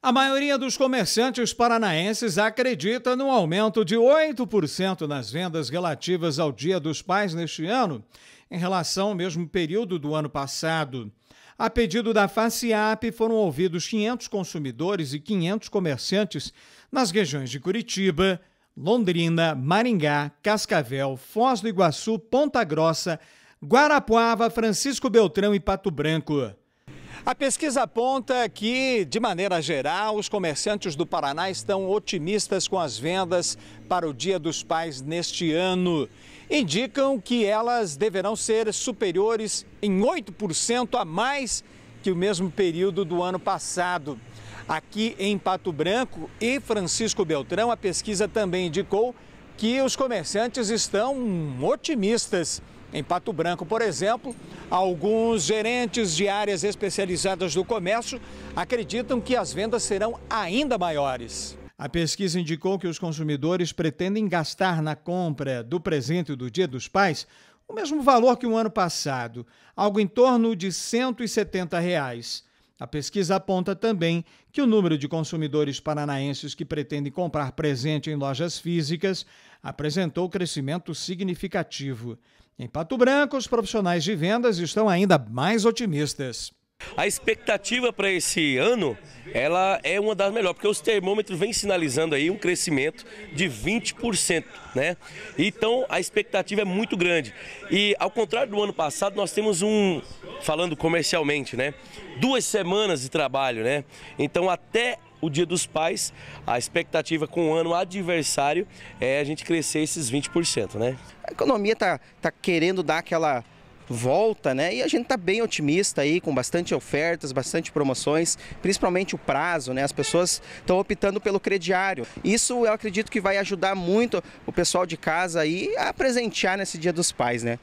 A maioria dos comerciantes paranaenses acredita no aumento de 8% nas vendas relativas ao Dia dos Pais neste ano, em relação ao mesmo período do ano passado. A pedido da FACIAP, foram ouvidos 500 consumidores e 500 comerciantes nas regiões de Curitiba, Londrina, Maringá, Cascavel, Foz do Iguaçu, Ponta Grossa, Guarapuava, Francisco Beltrão e Pato Branco. A pesquisa aponta que, de maneira geral, os comerciantes do Paraná estão otimistas com as vendas para o Dia dos Pais neste ano. Indicam que elas deverão ser superiores em 8% a mais que o mesmo período do ano passado. Aqui em Pato Branco e Francisco Beltrão, a pesquisa também indicou que os comerciantes estão otimistas em Pato Branco, por exemplo, alguns gerentes de áreas especializadas do comércio acreditam que as vendas serão ainda maiores. A pesquisa indicou que os consumidores pretendem gastar na compra do presente do Dia dos Pais o mesmo valor que o ano passado, algo em torno de R$ 170. Reais. A pesquisa aponta também que o número de consumidores paranaenses que pretendem comprar presente em lojas físicas apresentou crescimento significativo. Em Pato Branco, os profissionais de vendas estão ainda mais otimistas. A expectativa para esse ano, ela é uma das melhores, porque os termômetros vêm sinalizando aí um crescimento de 20%, né? Então, a expectativa é muito grande. E ao contrário do ano passado, nós temos um, falando comercialmente, né? Duas semanas de trabalho, né? Então, até o Dia dos Pais, a expectativa com o ano adversário é a gente crescer esses 20%, né? A economia tá, tá querendo dar aquela volta, né? E a gente está bem otimista aí, com bastante ofertas, bastante promoções, principalmente o prazo, né? As pessoas estão optando pelo crediário. Isso eu acredito que vai ajudar muito o pessoal de casa aí a presentear nesse Dia dos Pais, né?